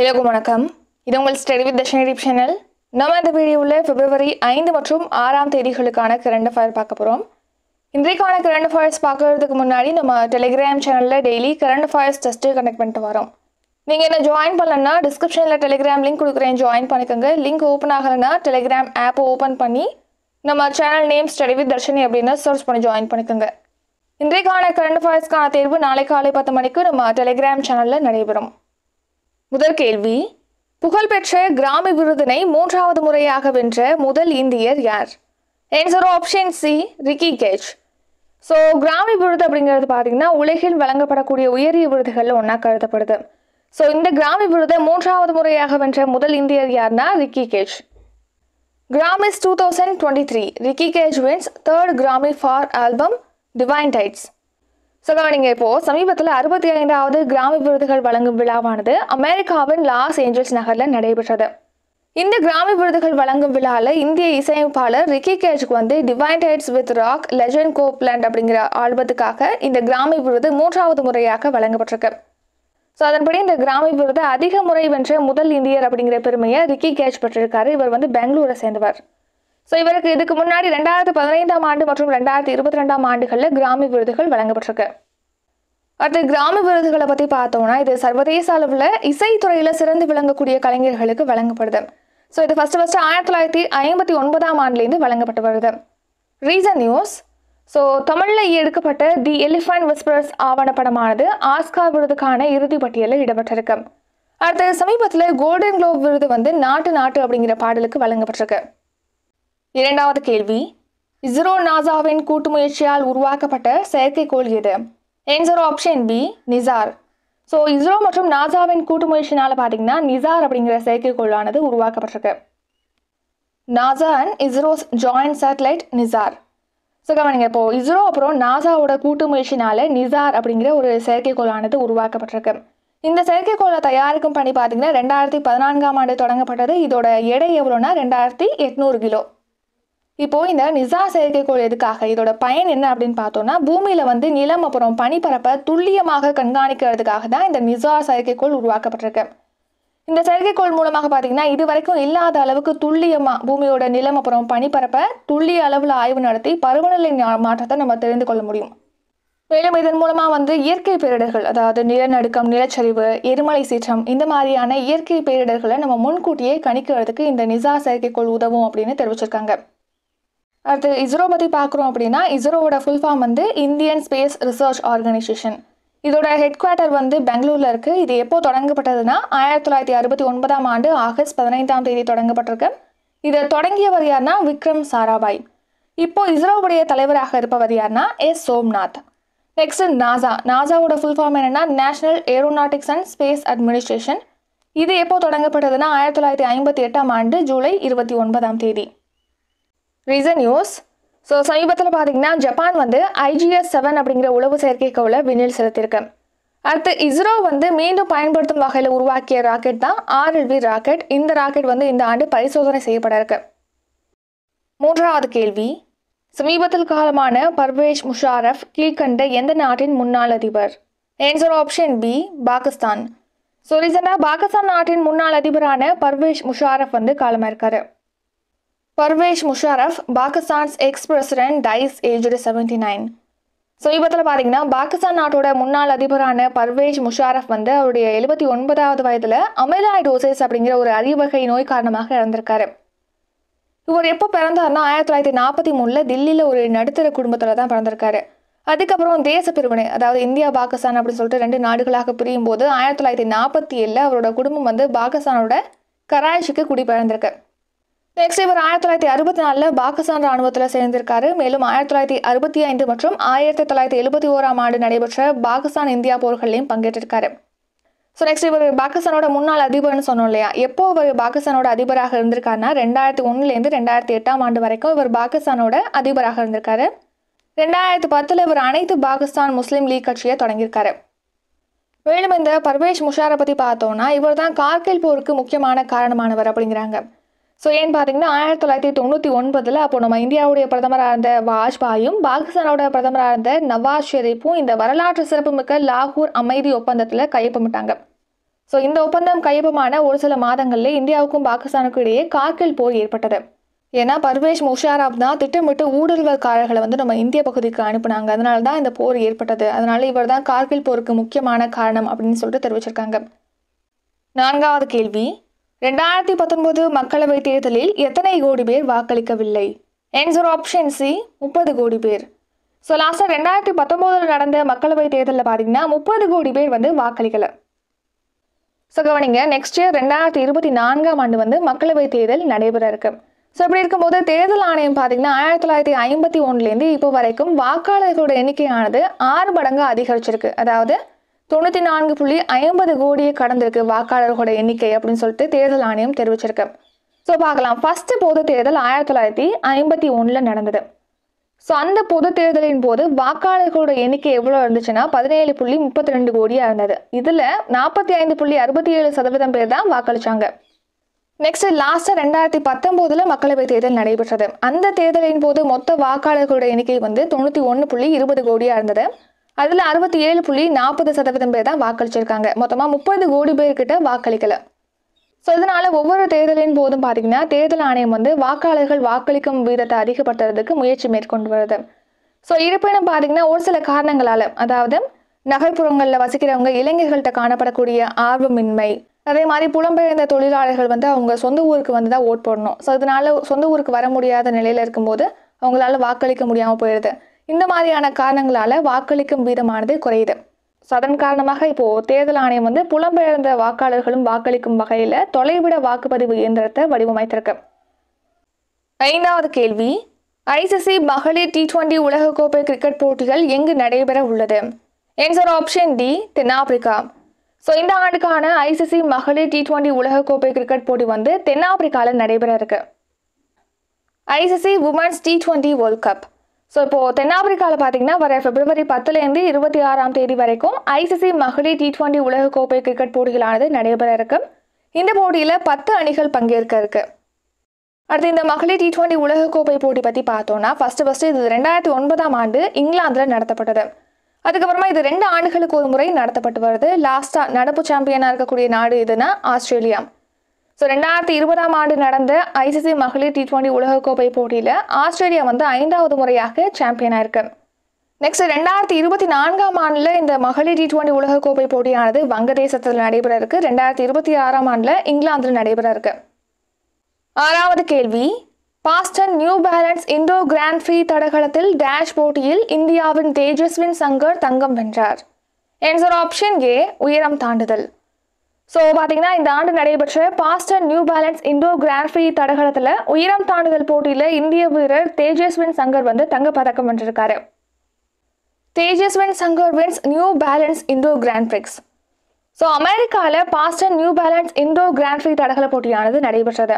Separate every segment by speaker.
Speaker 1: எல்லோருக்கும் வணக்கம் இது உங்கள் ஸ்டெடி வித் தர்ஷினி சேனல் நம்ம இந்த வீடியோவில் பிப்ரவரி ஐந்து மற்றும் ஆறாம் தேதிகளுக்கான கரண்ட் ஃபயர் பார்க்க போகிறோம் இன்றைக்கான கரண்ட் ஃபயர்ஸ் பார்க்கறதுக்கு முன்னாடி நம்ம டெலிகிராம் சேனலில் daily current affairs test connect பண்ணிட்டு வரோம் நீங்கள் என்ன ஜாயின் பண்ணலன்னா டிஸ்கிரிப்ஷனில் டெலிகிராம் லிங்க் கொடுக்குறேன் ஜாயின் பண்ணிக்கோங்க லிங்க் ஓப்பன் ஆகலைன்னா டெலிகிராம் ஆப்பை ஓப்பன் பண்ணி நம்ம channel name study with Darshini அப்படின்னு சர்ச் பண்ணி ஜாயின் பண்ணிக்கோங்க இன்றைக்கான கரண்ட் ஃபயர்ஸ்க்கான தேர்வு நாளை காலை பத்து மணிக்கு நம்ம டெலிகிராம் சேனலில் நடைபெறும் முதல் கேள்வி புகழ்பெற்ற கிராமி விருதினை மூன்றாவது முறையாக வென்ற முதல் இந்தியர் யார் answer option C Ricky Kej so Grammy விருது அப்படிங்கிறது பார்த்தீங்கன்னா உலகில் வழங்கப்படக்கூடிய உயரிய விருதுகளில் ஒன்றா கருதப்படுது ஸோ இந்த கிராமி விருதை மூன்றாவது முறையாக வென்ற முதல் இந்தியர் யார்னா Ricky Kej Grammys two thousand twenty three Ricky Kej wins third Grammy for album Divine Tides சொல்லுவாங்க நீங்கள் இப்போது சமீபத்தில் அறுபத்தி ஐந்தாவது கிராம விருதுகள் வழங்கும் விழாவானது அமெரிக்காவின் லாஸ் ஏஞ்சல்ஸ் நகரில் நடைபெற்றது இந்த கிராம விருதுகள் வழங்கும் விழாவில் இந்திய இசையமைப்பாளர் ரிக்கி கேஜுக்கு வந்து Divine Tides with rock legend Copeland அப்படிங்கிற ஆல்பத்துக்காக இந்த கிராமி விருது மூன்றாவது முறையாக வழங்கப்பட்டிருக்கு ஸோ அதன்படி இந்த கிராம விருது அதிக முறை வென்ற முதல் இந்தியர் அப்படிங்கிற பெருமையை ரிக்கி கேஜ் பெற்றிருக்காரு இவர் வந்து பெங்களூரை சேர்ந்தவர் ஸோ இவருக்கு இதுக்கு முன்னாடி ரெண்டாயிரத்து பதினைந்தாம் ஆண்டு மற்றும் ரெண்டாயிரத்தி இருபத்தி ரெண்டாம் ஆண்டுகளில் கிராமி விருதுகள் வழங்கப்பட்டிருக்கு அடுத்து கிராமி விருதுகளை பற்றி பார்த்தோம்னா இது சர்வதேச அளவில் இசைத்துறையில் சிறந்து விளங்கக்கூடிய கலைஞர்களுக்கு வழங்கப்படுது ஸோ இது ஃபஸ்ட்டு ஃபஸ்ட்டு ஆயிரத்தி தொள்ளாயிரத்தி ஐம்பத்தி ஒன்பதாம் ஆண்டுலேருந்து வழங்கப்பட்டு வருது ரீசன் நியூஸ் ஸோ தமிழில் எடுக்கப்பட்ட தி எலிஃபண்ட் விஸ்பர்ஸ் ஆவணப்படமானது ஆஸ்கார் விருதுக்கான இறுதி பட்டியலில் இடம்பெற்றிருக்கு அடுத்த சமீபத்தில் கோல்டன் குளோப் விருது வந்து நாட்டு நாட்டு அப்படிங்கிற பாடலுக்கு வழங்கப்பட்டிருக்கு இரண்டாவது கேள்வி இஸ்ரோ நாசாவின் கூட்டு முயற்சியால் உருவாக்கப்பட்ட செயற்கைக்கோள் எது answer option B NISAR so ISRO மற்றும் நாசாவின் கூட்டு முயற்சினால் பார்த்தீங்கன்னா நிசார் அப்படிங்கிற செயற்கைக்கோளானது உருவாக்கப்பட்டிருக்கு NASA and ISRO's joint satellite NISAR so கவனிங்க இப்போது இஸ்ரோ அப்புறம் நாசாவோட கூட்டு முயற்சினால் நிசார் அப்படிங்கிற ஒரு செயற்கைக்கோளானது உருவாக்கப்பட்டிருக்கு இந்த செயற்கைக்கோளை தயாரிக்கும் பணி பார்த்தீங்கன்னா ரெண்டாயிரத்தி பதினான்காம் ஆண்டு தொடங்கப்பட்டது இதோட எடை எவ்வளோனா ரெண்டாயிரத்தி எட்நூறு கிலோ இப்போ இந்த நிசா செயற்கைக்கோள் எதுக்காக இதோட பயன் என்ன அப்படின்னு பார்த்தோம்னா பூமியில வந்து நிலம் அப்புறம் பனிப்பரப்பை துல்லியமாக கண்காணிக்கிறதுக்காக தான் இந்த நிசா செயற்கைக்கோள் உருவாக்கப்பட்டிருக்கு இந்த செயற்கைக்கோள் மூலமாக பார்த்தீங்கன்னா இது வரைக்கும் இல்லாத அளவுக்கு துல்லியமாக பூமியோட நிலம் அப்புறம் பனிப்பரப்பை துல்லிய அளவில் ஆய்வு நடத்தி பருவநிலை மாற்றத்தை நம்ம தெரிந்து கொள்ள முடியும் மேலும் இதன் மூலமாக வந்து இயற்கை பேரிடர்கள் அதாவது நிலநடுக்கம் நிலச்சரிவு எரிமலை சீற்றம் இந்த மாதிரியான இயற்கை பேரிடர்களை நம்ம முன்கூட்டியே கணிக்கிறதுக்கு இந்த நிசா செயற்கைக்கோள் உதவும் அப்படின்னு தெரிவிச்சிருக்காங்க அடுத்து இஸ்ரோ பற்றி பார்க்குறோம் அப்படின்னா இஸ்ரோவோட ஃபுல் ஃபார்ம் வந்து இந்தியன் ஸ்பேஸ் ரிசர்ச் ஆர்கனைசேஷன் இதோட ஹெட் குவார்ட்டர் வந்து பெங்களூரில் இருக்குது இது எப்போ தொடங்கப்பட்டதுன்னா ஆயிரத்தி தொள்ளாயிரத்தி அறுபத்தி ஒன்பதாம் ஆண்டு ஆகஸ்ட் பதினைந்தாம் தேதி தொடங்கப்பட்டிருக்கு இதை தொடங்கியவர் யார்னா விக்ரம் சாராபாய் இப்போ இஸ்ரோவுடைய தலைவராக இருப்பவர் யார்னா எஸ் சோம்நாத் நெக்ஸ்ட் நாசா நாசாவோட ஃபுல் ஃபார்ம் என்னென்னா National Aeronautics and Space Administration இது எப்போ தொடங்கப்பட்டதுன்னா ஆயிரத்தி தொள்ளாயிரத்தி ஐம்பத்தி எட்டாம் ஆண்டு ஜூலை இருபத்தி ஒன்பதாம் தேதி ரீசன் நியூஸ் ஸோ சமீபத்தில் பார்த்தீங்கன்னா ஜப்பான் வந்து ஐஜிஎஸ் செவன் அப்படிங்கிற உளவு செயற்கைக்கோளை விண்ணில் செலுத்தியிருக்கு அடுத்து இஸ்ரோ வந்து மீண்டும் பயன்படுத்தும் வகையில் உருவாக்கிய ராக்கெட் தான் ஆர்எல்வி ராக்கெட் இந்த ராக்கெட் வந்து இந்த ஆண்டு பரிசோதனை செய்யப்பட இருக்கு மூன்றாவது கேள்வி சமீபத்தில் காலமான பர்வேஷ் முஷாரஃப் கீழ்கண்ட எந்த நாட்டின் முன்னாள் அதிபர் answer option B Pakistan so ரீசெண்டாக பாகிஸ்தான் நாட்டின் முன்னாள் அதிபரான பர்வேஷ் முஷாரஃப் வந்து காலமாக இருக்காரு Pervez Musharraf Pakistan's ex president dies aged seventy nine சமீபத்தில் பார்த்தீங்கன்னா பாகிஸ்தான் நாட்டோட முன்னாள் அதிபரான பர்வேஷ் முஷாரஃப் வந்து அவருடைய எழுபத்தி ஒன்பதாவது வயதில் அமிலாய்டோசிஸ் அப்படிங்கிற ஒரு வகை நோய் காரணமாக இறந்திருக்காரு இவர் எப்போ பிறந்தார்னா ஆயிரத்தி தொள்ளாயிரத்தி நாற்பத்தி மூணில் தில்லியில் ஒரு நடுத்தர குடும்பத்தில் தான் பிறந்திருக்காரு அதுக்கப்புறம் தேச பிரிவினை அதாவது இந்தியா பாகிஸ்தான் அப்படின்னு சொல்லிட்டு ரெண்டு நாடுகளாக பிரியும் போது ஆயிரத்தி தொள்ளாயிரத்தி நாற்பத்தி ஏழில் அவரோட குடும்பம் வந்து பாகிஸ்தானோட கராய்ஷிக்கு குடிபெயர்ந்திருக்கு நெக்ஸ்ட் இவர் ஆயிரத்தி தொள்ளாயிரத்தி அறுபத்தி நாலில் பாகிஸ்தான் ராணுவத்தில் சேர்ந்திருக்காரு மேலும் ஆயிரத்தி தொள்ளாயிரத்தி அறுபத்தி ஐந்து மற்றும் ஆயிரத்தி தொள்ளாயிரத்தி எழுபத்தி ஓராம் ஆண்டு நடைபெற்ற பாகிஸ்தான் இந்தியா போர்களையும் பங்கேற்றிருக்காரு ஸோ நெக்ஸ்ட் இவர் பாகிஸ்தானோட முன்னாள் அதிபர்னு சொன்னோம் இல்லையா எப்போ இவர் பாகிஸ்தானோட அதிபராக இருந்திருக்காருனா ரெண்டாயிரத்தி ஒன்றுலேருந்து ரெண்டாயிரத்தி எட்டாம் ஆண்டு வரைக்கும் இவர் பாகிஸ்தானோட அதிபராக இருந்திருக்காரு ரெண்டாயிரத்தி பத்தில் இவர் அனைத்து பாகிஸ்தான் முஸ்லீம் லீக் கட்சியை தொடங்கியிருக்காரு மேலும் இந்த பர்வேஷ் முஷாரை பற்றி பார்த்தோன்னா இவர் தான் கார்கில் போருக்கு முக்கியமான காரணமானவர் அப்படிங்கிறாங்க ஸோ ஏன்னு பார்த்தீங்கன்னா ஆயிரத்தி தொள்ளாயிரத்தி தொண்ணூற்றி ஒன்பதில் அப்போ நம்ம இந்தியாவுடைய பிரதமராக இருந்த வாஜ்பாயும் பாகிஸ்தானோட பிரதமராக இருந்த நவாஸ் ஷெரீஃபும் இந்த வரலாற்று சிறப்புமிக்க லாகூர் அமைதி ஒப்பந்தத்தில் கையொப்பமிட்டாங்க ஸோ இந்த ஒப்பந்தம் கையொப்பமான ஒரு சில மாதங்களில் இந்தியாவுக்கும் பாகிஸ்தானுக்கும் இடையே கார்கில் போர் ஏற்பட்டது ஏன்னா பர்வேஷ் முஷாராப் தான் திட்டமிட்டு ஊடுருவல்காரர்களை வந்து நம்ம இந்திய பகுதிக்கு அனுப்புனாங்க அதனால தான் இந்த போர் ஏற்பட்டது அதனால இவர் தான் கார்கில் போருக்கு முக்கியமான காரணம் அப்படின்னு சொல்லிட்டு தெரிவிச்சிருக்காங்க நான்காவது கேள்வி ரெண்டாயிரத்தி பத்தொன்பது மக்களவை தேர்தலில் எத்தனை கோடி பேர் வாக்களிக்கவில்லை ஆன்சர் ஆப்ஷன் சி முப்பது கோடி பேர் ஸோ லாஸ்ட்டாக ரெண்டாயிரத்தி பத்தொம்போதில் நடந்த மக்களவை தேர்தலில் பார்த்தீங்கன்னா முப்பது கோடி பேர் வந்து வாக்களிக்கலை ஸோ கவனிங்க நெக்ஸ்ட் இயர் ரெண்டாயிரத்தி இருபத்தி நான்காம் ஆண்டு வந்து மக்களவை தேர்தல் நடைபெற இருக்கு ஸோ இப்படி இருக்கும்போது தேர்தல் ஆணையம் பார்த்தீங்கன்னா ஆயிரத்தி தொள்ளாயிரத்தி ஐம்பத்தி ஒன்றுலேருந்து இப்போ வரைக்கும் வாக்காளர்களோட எண்ணிக்கையானது ஆறு மடங்கு அதிகரிச்சிருக்கு அதாவது தொண்ணூற்றி நான்கு புள்ளி ஐம்பது கோடியை கடந்திருக்கு வாக்காளர்களோட எண்ணிக்கை அப்படின்னு சொல்லிட்டு தேர்தல் ஆணையம் தெரிவிச்சிருக்கு ஸோ பார்க்கலாம் ஃபஸ்ட்டு பொது தேர்தல் ஆயிரத்தி தொள்ளாயிரத்தி ஐம்பத்தி ஒன்றில் நடந்தது ஸோ அந்த பொது தேர்தலின் போது வாக்காளர்களோட எண்ணிக்கை எவ்வளோ இருந்துச்சுன்னா பதினேழு புள்ளி முப்பத்தி ரெண்டு கோடியாக இருந்தது இதில் நாற்பத்தி ஐந்து புள்ளி அறுபத்தி ஏழு சதவீதம் பேர் தான் வாக்களிச்சாங்க நெக்ஸ்ட் லாஸ்ட்டாக ரெண்டாயிரத்தி பத்தொம்போதில் மக்களவை தேர்தல் நடைபெற்றது அந்த தேர்தலின் போது மொத்த வாக்காளர்களோட எண்ணிக்கை வந்து தொண்ணூற்றி ஒன்று புள்ளி இருபது கோடியாக இருந்தது அதில் அறுபத்தி ஏழு புள்ளி நாற்பது சதவீதம் பேர் தான் வாக்களிச்சிருக்காங்க மொத்தமாக முப்பது கோடி பேர்கிட்ட வாக்களிக்கலை ஸோ இதனால் ஒவ்வொரு தேர்தலின் போதும் பார்த்தீங்கன்னா தேர்தல் ஆணையம் வந்து வாக்காளர்கள் வாக்களிக்கும் வீதத்தை அதிகப்படுத்துறதுக்கு முயற்சி மேற்கொண்டு வருது ஸோ இருப்பினும் பார்த்தீங்கன்னா ஒரு சில காரணங்களால் அதாவது நகர்ப்புறங்களில் வசிக்கிறவங்க இளைஞர்கள்ட்ட காணப்படக்கூடிய ஆர்வமின்மை அதே மாதிரி புலம்பெயர்ந்த தொழிலாளர்கள் வந்து அவங்க சொந்த ஊருக்கு வந்து தான் ஓட் போடணும் ஸோ இதனால சொந்த ஊருக்கு வர முடியாத நிலையில் இருக்கும்போது அவங்களால வாக்களிக்க முடியாமல் போயிடுது இந்த மாதிரியான காரணங்களால் வாக்களிக்கும் வீதமானது குறையுது ஸோ அதன் காரணமாக இப்போது தேர்தல் ஆணையம் வந்து புலம்பெயர்ந்த வாக்காளர்களும் வாக்களிக்கும் வகையில் தொலைவிட வாக்குப்பதிவு இயந்திரத்தை வடிவமைத்திருக்கு ஐந்தாவது கேள்வி ஐசிசி மகளிர் டி டுவெண்டி உலகக்கோப்பை கிரிக்கெட் போட்டிகள் எங்கு நடைபெற உள்ளது என்சர் ஆப்ஷன் டி தென்னாப்பிரிக்கா ஸோ இந்த ஆண்டுக்கான ஐசிசி மகளிர் டி டுவெண்டி உலகக்கோப்பை கிரிக்கெட் போட்டி வந்து தென்னாப்பிரிக்காவில் நடைபெற இருக்கு ICC women's T twenty world cup so இப்போது தென்னாப்பிரிக்காவில் பார்த்தீங்கன்னா வர பிப்ரவரி பத்துலேருந்து இருபத்தி ஆறாம் தேதி வரைக்கும் ஐசிசி மகளிர் டி டுவெண்ட்டி உலகக்கோப்பை கிரிக்கெட் போட்டிகளானது நடைபெற இருக்கு இந்த போட்டியில் பத்து அணிகள் பங்கேற்க இருக்கு அடுத்து இந்த மகளிர் டி டுவெண்ட்டி உலகக்கோப்பை போட்டி பற்றி பார்த்தோம்னா ஃபஸ்ட்டு ஃபஸ்ட்டு இது ரெண்டாயிரத்தி ஒன்பதாம் ஆண்டு இங்கிலாந்தில் நடத்தப்பட்டது அதுக்கப்புறமா இது ரெண்டு ஆண்டுகளுக்கு ஒரு முறை நடத்தப்பட்டு வருது லாஸ்ட்டாக நடப்பு சாம்பியனாக இருக்கக்கூடிய நாடு எதுனா ஆஸ்திரேலியா ஸோ ரெண்டாயிரத்தி இருபதாம் ஆண்டு நடந்த ஐசிசி மகளிர் டி டுவெண்ட்டி உலகக்கோப்பை போட்டியில் ஆஸ்திரேலியா வந்து ஐந்தாவது முறையாக சாம்பியனாக இருக்கு நெக்ஸ்ட் ரெண்டாயிரத்தி இருபத்தி நான்காம் ஆண்டில் இந்த மகளிர் டி டுவெண்ட்டி உலகக்கோப்பை போட்டியானது வங்கதேசத்தில் நடைபெற இருக்கு ரெண்டாயிரத்தி இருபத்தி ஆறாம் ஆண்டில் இங்கிலாந்தில் நடைபெற இருக்கு ஆறாவது கேள்வி Boston New Balance Indoor Grand Prix தடகளத்தில் டேஷ் போட்டியில் இந்தியாவின் தேஜஸ்வின் சங்கர் தங்கம் வென்றார் ஆன்சர் ஆப்ஷன் ஏ உயரம் தாண்டுதல் ஸோ பார்த்தீங்கன்னா இந்த ஆண்டு நடைபெற்ற பாஸ்டர் நியூ பேலன்ஸ் இண்டோ கிராஃபி தடகளத்தில் உயரம் தாண்டுதல் போட்டியில் இந்திய வீரர் தேஜஸ்வின் சங்கர் வந்து தங்கப்பதக்கம் வென்றிருக்காரு Tejaswin Shankar wins New Balance Indoor Grand Prix so அமெரிக்காவில் Boston New Balance Indoor Grand Prix தடகள போட்டியானது நடைபெற்றது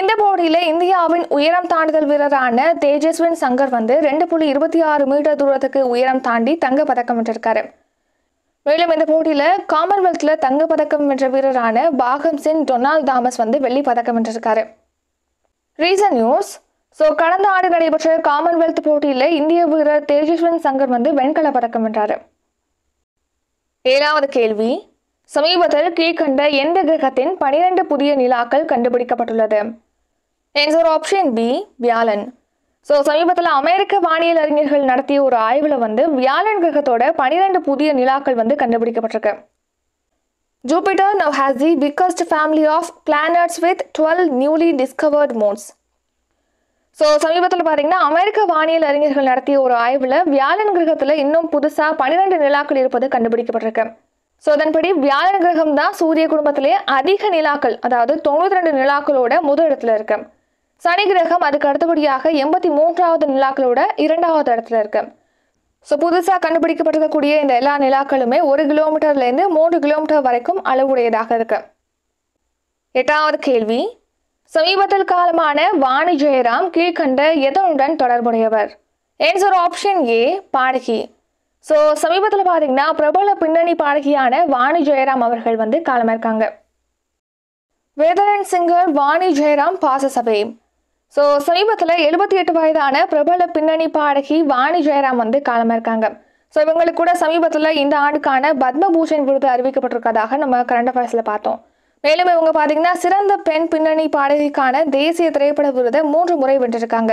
Speaker 1: இந்த போட்டியில் இந்தியாவின் உயரம் தாண்டுதல் வீரரான தேஜஸ்வின் சங்கர் வந்து ரெண்டு புள்ளி இருபத்தி ஆறு மீட்டர் தூரத்துக்கு உயரம் தாண்டி தங்க பதக்கம் வென்றிருக்காரு மேலும் இந்த போட்டியில் காமன்வெல்த்தில் பதக்கம் வென்ற வீரரான பாகம் சென் டொனால்ட் தாமஸ் வந்து வெள்ளி பதக்கம் வென்றிருக்காரு ரீசன் நியூஸ் ஸோ கடந்த ஆண்டு நடைபெற்ற காமன்வெல்த் போட்டியில் இந்திய வீரர் தேஜஸ்வன் சங்கர் வந்து வெண்கல பதக்கம் வென்றாரு ஏழாவது கேள்வி சமீபத்தில் கீழ்கண்ட எந்த கிரகத்தின் பனிரெண்டு புதிய நிலாக்கள் கண்டுபிடிக்கப்பட்டுள்ளது ஆன்சர் ஆப்ஷன் பி வியாழன் ஸோ சமீபத்தில் அமெரிக்க வானியல் அறிஞர்கள் நடத்திய ஒரு ஆய்வில் வந்து வியாழன் கிரகத்தோட பனிரெண்டு புதிய நிலாக்கள் வந்து கண்டுபிடிக்கப்பட்டிருக்கு Jupiter now has the biggest family of planets with twelve newly discovered moons so சமீபத்தில் பார்த்தீங்கன்னா அமெரிக்க வானியல் அறிஞர்கள் நடத்திய ஒரு ஆய்வில் வியாழன் கிரகத்தில் இன்னும் புதுசாக பன்னிரெண்டு நிலாக்கள் இருப்பது கண்டுபிடிக்கப்பட்டிருக்கு ஸோ அதன்படி வியாழன் கிரகம் தான் சூரிய குடும்பத்திலே அதிக நிலாக்கள் அதாவது தொண்ணூற்றி ரெண்டு நிலாக்களோட முதல் இடத்துல இருக்குது சனி கிரகம் அதுக்கு அடுத்தபடியாக எண்பத்தி மூன்றாவது நிலாக்களோட இரண்டாவது இடத்துல இருக்கு ஸோ புதுசாக கண்டுபிடிக்கப்பட்டிருக்கக்கூடிய இந்த எல்லா நிலாக்களுமே ஒரு கிலோமீட்டர்லேருந்து மூன்று கிலோமீட்டர் வரைக்கும் அளவுடையதாக இருக்கு எட்டாவது கேள்வி சமீபத்தில் காலமான வாணி ஜெயராம் கீழ்கண்ட எதனுடன் தொடர்புடையவர் ஆன்சர் ஆப்ஷன் ஏ பாடகி ஸோ சமீபத்தில் பார்த்தீங்கன்னா பிரபல பின்னணி பாடகியான வாணி ஜெயராம் அவர்கள் வந்து காலமாயிருக்காங்க veteran singer Vani Jayaram passes away so சமீபத்தில் எழுபத்தி எட்டு வயதான பிரபல பின்னணி பாடகி வாணி ஜெயராம் வந்து காலமாக இருக்காங்க ஸோ இவங்களுக்கு கூட சமீபத்தில் இந்த ஆண்டுக்கான பத்மபூஷன் விருது அறிவிக்கப்பட்டிருக்கதாக நம்ம கரண்ட் அஃபேர்ஸில் பார்த்தோம் மேலும் இவங்க பார்த்தீங்கன்னா சிறந்த பெண் பின்னணி பாடகிக்கான தேசிய திரைப்பட விருதை மூன்று முறை வென்றிருக்காங்க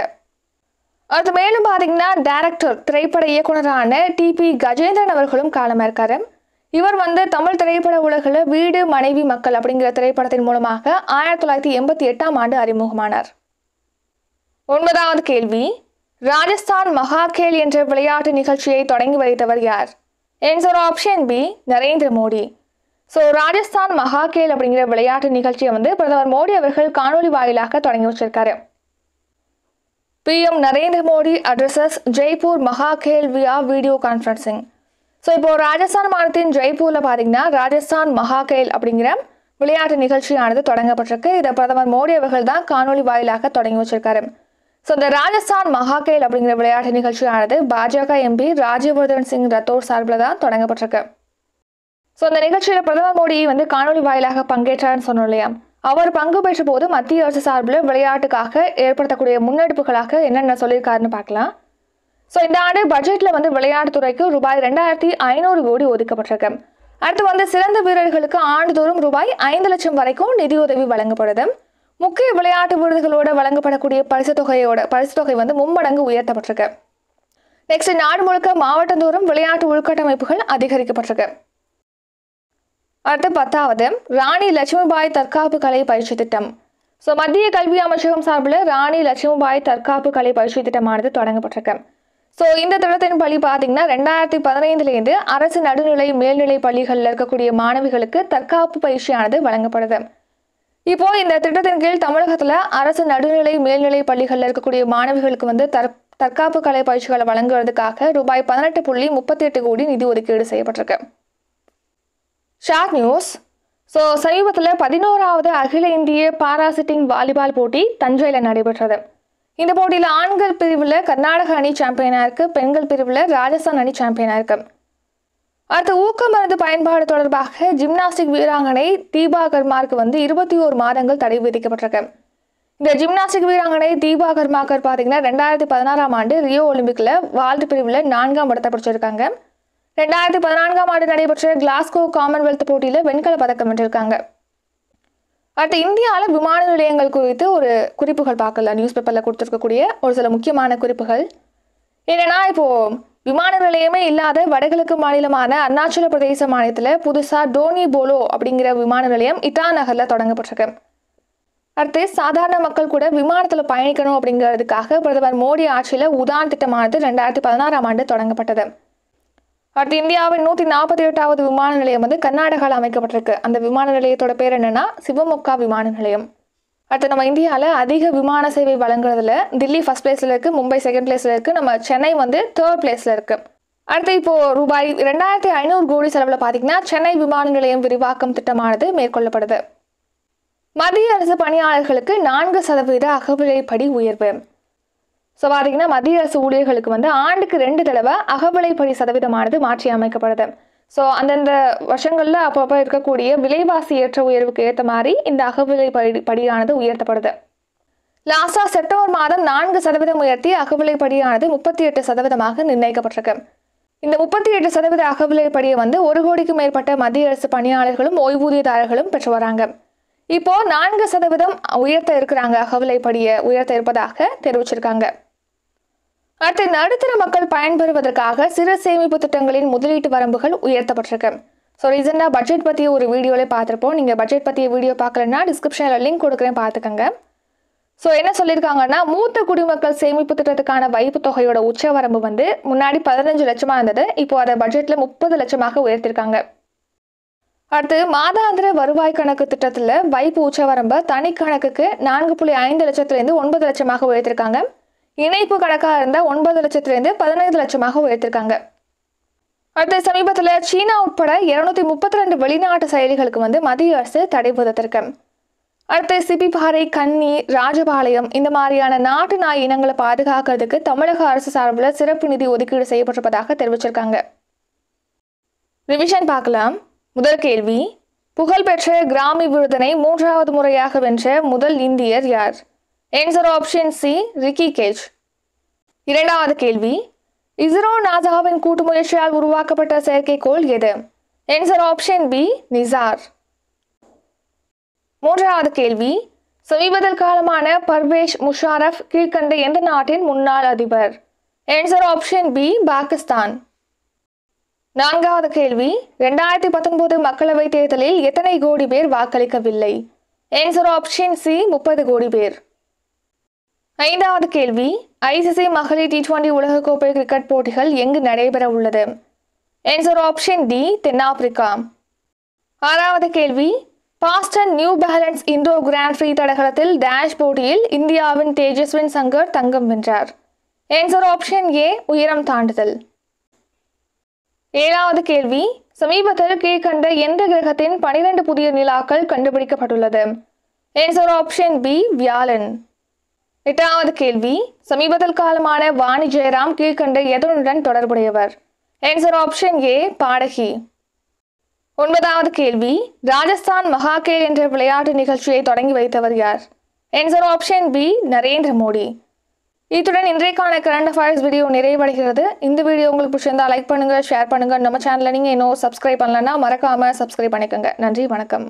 Speaker 1: அடுத்து மேலும் பார்த்தீங்கன்னா டேரக்டர் திரைப்பட இயக்குனரான டிபி கஜேந்திரன் அவர்களும் காலமாக இருக்காரு இவர் வந்து தமிழ் திரைப்பட உலகில் வீடு மனைவி மக்கள் அப்படிங்கிற திரைப்படத்தின் மூலமாக ஆயிரத்தி தொள்ளாயிரத்தி எண்பத்தி எட்டாம் ஆண்டு அறிமுகமானார் ஒன்பதாவது கேள்வி ராஜஸ்தான் மகாகேல் என்ற விளையாட்டு நிகழ்ச்சியை தொடங்கி வைத்தவர் யார் answer option B Narendra Modi so Rajasthan Mahakhel அப்படிங்கிற விளையாட்டு நிகழ்ச்சியை வந்து பிரதமர் மோடி அவர்கள் காணொலி வாயிலாக தொடங்கி வச்சிருக்காரு PM Narendra Modi addresses Jaipur Mahakhel via video conferencing so இப்போது ராஜஸ்தான் மாநிலத்தின் ஜெய்ப்பூரில் பார்த்தீங்கன்னா ராஜஸ்தான் மகாகேல் அப்படிங்கிற விளையாட்டு நிகழ்ச்சியானது தொடங்கப்பட்டிருக்கு இதை பிரதமர் மோடி அவர்கள் தான் காணொலி வாயிலாக தொடங்கி வச்சிருக்காரு ஸோ இந்த ராஜஸ்தான் மகாகேல் அப்படிங்கிற விளையாட்டு நிகழ்ச்சியானது பாஜக எம்பி ராஜ்யவர்தன் சிங் ரத்தோர் சார்பில் தான் தொடங்கப்பட்டிருக்கு ஸோ இந்த நிகழ்ச்சியில் பிரதமர் மோடி வந்து காணொலி வாயிலாக பங்கேற்றார்னு சொன்னோம் இல்லையா அவர் பங்கு பெற்ற போது மத்திய அரசு சார்பில் விளையாட்டுக்காக ஏற்படுத்தக்கூடிய முன்னெடுப்புகளாக என்னென்ன சொல்லியிருக்காருன்னு பார்க்கலாம் ஸோ இந்த ஆண்டு பட்ஜெட்டில் வந்து விளையாட்டு துறைக்கு ரூபாய் ரெண்டாயிரத்தி ஐநூறு கோடி ஒதுக்கப்பட்டிருக்கு அடுத்து வந்து சிறந்த வீரர்களுக்கு ஆண்டுதோறும் ரூபாய் ஐந்து லட்சம் வரைக்கும் நிதியுதவி வழங்கப்படுது முக்கிய விளையாட்டு விருதுகளோடு வழங்கப்படக்கூடிய பரிசு தொகையோட பரிசு தொகை வந்து மும்மடங்கு உயர்த்தப்பட்டிருக்கு நெக்ஸ்ட் நாடு முழுக்க மாவட்டந்தோறும் விளையாட்டு உள்கட்டமைப்புகள் அதிகரிக்கப்பட்டிருக்கு அடுத்து பத்தாவது ராணி லட்சுமிபாய் தற்காப்பு கலை பயிற்சி திட்டம் ஸோ மத்திய கல்வி அமைச்சகம் சார்பில் ராணி லட்சுமிபாய் தற்காப்பு கலை பயிற்சி திட்டமானது தொடங்கப்பட்டிருக்கு ஸோ இந்த திட்டத்தின் பள்ளி பார்த்தீங்கன்னா ரெண்டாயிரத்தி பதினைந்துலேருந்து அரசு நடுநிலை மேல்நிலை பள்ளிகளில் இருக்கக்கூடிய மாணவிகளுக்கு தற்காப்பு பயிற்சியானது வழங்கப்படுது இப்போ இந்த திட்டத்தின் கீழ் தமிழகத்துல அரசு நடுநிலை மேல்நிலை பள்ளிகளில் இருக்கக்கூடிய மாணவிகளுக்கு வந்து தற் தற்காப்பு கலை பயிற்சிகளை வழங்குவதற்காக ரூபாய் பதினெட்டு புள்ளி முப்பத்தி எட்டு கோடி நிதி ஒதுக்கீடு செய்யப்பட்டிருக்கு ஷார்ட் நியூஸ் ஸோ சமீபத்தில் பதினோராவது அகில இந்திய பாராசிட்டிங் வாலிபால் போட்டி தஞ்சையில் நடைபெற்றது இந்த போட்டியில் ஆண்கள் பிரிவில் கர்நாடக அணி சாம்பியனாக இருக்குது பெண்கள் பிரிவில் ராஜஸ்தான் அணி சாம்பியனாக இருக்குது அடுத்த ஊக்க மருந்து பயன்பாடு தொடர்பாக ஜிம்னாஸ்டிக் வீராங்கனை தீபா வந்து இருபத்தி ஓரு மாதங்கள் தடை விதிக்கப்பட்டிருக்கு இந்த ஜிம்னாஸ்டிக் வீராங்கனை தீபா கர்மாக்கர் பார்த்தீங்கன்னா ரெண்டாயிரத்தி பதினாறாம் ஆண்டு ரியோ ஒலிம்பிக்கில் வால்ட் பிரிவில் நான்காம் இடத்தை பிடிச்சிருக்காங்க ரெண்டாயிரத்தி பதினான்காம் ஆண்டு நடைபெற்ற கிளாஸ்கோ காமன்வெல்த் போட்டியில் வெண்கல பதக்கம் வென்றிருக்காங்க அடுத்த இந்தியாவில் விமான நிலையங்கள் குறித்து ஒரு குறிப்புகள் பார்க்கலாம் நியூஸ் பேப்பரில் கொடுத்துருக்கக்கூடிய ஒரு சில முக்கியமான குறிப்புகள் என்னென்னா இப்போது விமான நிலையமே இல்லாத வடகிழக்கு மாநிலமான அருணாச்சல பிரதேச மாநிலத்தில் புதுசாக டோனி போலோ அப்படிங்கிற விமான நிலையம் இட்டா நகரில் தொடங்கப்பட்டிருக்கு அடுத்து சாதாரண மக்கள் கூட விமானத்தில் பயணிக்கணும் அப்படிங்கிறதுக்காக பிரதமர் மோடி ஆட்சியில் உதான் திட்டமானது ரெண்டாயிரத்தி பதினாறாம் ஆண்டு தொடங்கப்பட்டது அடுத்து இந்தியாவின் நூற்றி நாற்பத்தி எட்டாவது விமான நிலையம் வந்து கர்நாடகாவில் அமைக்கப்பட்டிருக்கு அந்த விமான நிலையத்தோட பேர் என்னன்னா சிவமொக்கா விமான நிலையம் அடுத்து நம்ம இந்தியாவில் அதிக விமான சேவை வழங்குறதுல தில்லி ஃபஸ்ட் பிளேஸில் இருக்குது மும்பை செகண்ட் பிளேஸில் இருக்குது நம்ம சென்னை வந்து தேர்ட் பிளேஸில் இருக்குது அடுத்து இப்போது ரூபாய் ரெண்டாயிரத்தி ஐநூறு கோடி செலவில் பார்த்தீங்கன்னா சென்னை விமான நிலையம் விரிவாக்கம் திட்டமானது மேற்கொள்ளப்படுது மத்திய அரசு பணியாளர்களுக்கு நான்கு சதவீத அகவிலைப்படி உயர்வு ஸோ பார்த்தீங்கன்னா மத்திய அரசு ஊழியர்களுக்கு வந்து ஆண்டுக்கு ரெண்டு தடவை அகவிலைப்படி சதவீதமானது மாற்றி அமைக்கப்படுது ஸோ அந்தந்த வருஷங்களில் அப்பப்போ இருக்கக்கூடிய விலைவாசி ஏற்ற உயர்வுக்கு ஏற்ற மாதிரி இந்த அகவிலை படி படியானது உயர்த்தப்படுது லாஸ்டாக செப்டம்பர் மாதம் நான்கு சதவீதம் உயர்த்தி அகவிலைப்படியானது முப்பத்தி எட்டு சதவீதமாக நிர்ணயிக்கப்பட்டிருக்கு இந்த முப்பத்தி எட்டு சதவீத அகவிலைப்படியை வந்து ஒரு கோடிக்கும் மேற்பட்ட மத்திய அரசு பணியாளர்களும் ஓய்வூதியதாரர்களும் பெற்று வராங்க இப்போ நான்கு சதவீதம் உயர்த்த இருக்கிறாங்க அகவிலைப்படியை உயர்த்த இருப்பதாக தெரிவிச்சிருக்காங்க அடுத்து நடுத்தர மக்கள் பயன்பெறுவதற்காக சிறு சேமிப்பு திட்டங்களின் முதலீட்டு வரம்புகள் உயர்த்தப்பட்டிருக்கு ஸோ ரீசெண்டாக பட்ஜெட் பற்றிய ஒரு வீடியோவிலே பார்த்துருப்போம் நீங்கள் பட்ஜெட் பற்றிய வீடியோ பார்க்கலன்னா டிஸ்கிரிப்ஷனில் லிங்க் கொடுக்குறேன் பார்த்துக்கோங்க ஸோ என்ன சொல்லியிருக்காங்கன்னா மூத்த குடிமக்கள் சேமிப்பு திட்டத்துக்கான வைப்பு தொகையோட உச்சவரம்பு வந்து முன்னாடி பதினஞ்சு லட்சமாக இருந்தது இப்போ அதை பட்ஜெட்டில் முப்பது லட்சமாக உயர்த்திருக்காங்க அடுத்து மாதாந்திர வருவாய் கணக்கு திட்டத்தில் வைப்பு உச்சவரம்பை தனி கணக்குக்கு நான்கு புள்ளி ஐந்து லட்சத்துலேருந்து ஒன்பது லட்சமாக உயர்த்திருக்காங்க இணைப்பு கணக்காக இருந்த ஒன்பது லட்சத்திலிருந்து பதினைந்து லட்சமாக உயர்த்திருக்காங்க அடுத்த சமீபத்தில் சீனா உட்பட இருநூத்தி முப்பத்தி ரெண்டு வெளிநாட்டு செயலிகளுக்கு வந்து மத்திய அரசு தடை அடுத்த சிபி சிபிபாறை கன்னி ராஜபாளையம் இந்த மாதிரியான நாட்டு நாய் இனங்களை பாதுகாக்கிறதுக்கு தமிழக அரசு சார்பில் சிறப்பு நிதி ஒதுக்கீடு செய்யப்பட்டிருப்பதாக தெரிவிச்சிருக்காங்க ரிவிஷன் பார்க்கலாம் முதல் கேள்வி புகழ்பெற்ற கிராமி விருதனை மூன்றாவது முறையாக வென்ற முதல் இந்தியர் யார் answer option C Ricky Kej இரண்டாவது கேள்வி இஸ்ரோ நாசாவின் கூட்டு முயற்சியால் உருவாக்கப்பட்ட செயற்கைக்கோள் எது ஆன்சர் ஆப்ஷன் பி நிசார் மூன்றாவது கேள்வி சமீபத்தில் காலமான பர்வேஷ் முஷாரஃப் கீழ்கண்ட எந்த நாட்டின் முன்னாள் அதிபர் ஆன்சர் ஆப்ஷன் பி பாகிஸ்தான் நான்காவது கேள்வி ரெண்டாயிரத்தி பத்தொன்பது மக்களவைத் தேர்தலில் எத்தனை கோடி பேர் வாக்களிக்கவில்லை ஆன்சர் ஆப்ஷன் சி முப்பது கோடி பேர் ஐந்தாவது கேள்வி ஐசிசி மகளிர் டி டுவெண்டி உலகக்கோப்பை கிரிக்கெட் போட்டிகள் எங்கு நடைபெற உள்ளது ஆன்சர் ஆப்ஷன் டி தென்னாப்பிரிக்கா ஆறாவது கேள்வி Boston New Balance Indoor Grand Prix தடகளத்தில் டேஷ் போட்டியில் இந்தியாவின் தேஜஸ்வின் சங்கர் தங்கம் வென்றார் ஆன்சர் ஆப்ஷன் ஏ உயரம் தாண்டுதல் ஏழாவது கேள்வி சமீபத்தில் கீழ்கண்ட எந்த கிரகத்தின் பனிரெண்டு புதிய நிலாக்கள் கண்டுபிடிக்கப்பட்டுள்ளது ஆன்சர் ஆப்ஷன் பி வியாலன் எட்டாவது கேள்வி சமீபத்தில் காலமான வாணி ஜெயராம் கீழ்கண்ட எதனுடன் தொடர்புடையவர் ஆன்சர் ஆப்ஷன் ஏ பாடகி ஒன்பதாவது கேள்வி ராஜஸ்தான் மகாகே என்ற விளையாட்டு நிகழ்ச்சியை தொடங்கி வைத்தவர் யார் answer option B Narendra Modi இத்துடன் இன்றைக்கான கரண்ட் அஃபேர்ஸ் வீடியோ நிறைவடைகிறது இந்த வீடியோ உங்களுக்கு பிடிச்சிருந்தா லைக் பண்ணுங்கள் ஷேர் பண்ணுங்கள் நம்ம சேனலை நீங்கள் இன்னும் சப்ஸ்கிரைப் பண்ணலன்னா மறக்காமல் சப்ஸ்கிரைப் பண்ணிக்கோங்க நன்றி வணக்கம்